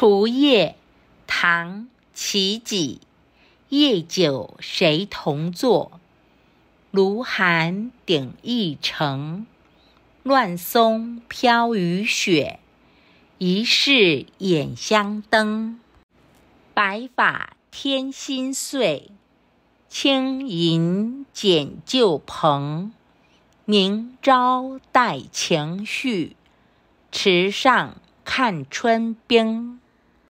除夜，唐·齐己。夜久谁同坐？芦寒鼎一城，乱松飘雨雪，疑是眼相灯。白发添新岁，轻吟剪旧蓬。明朝待晴绪，池上看春冰。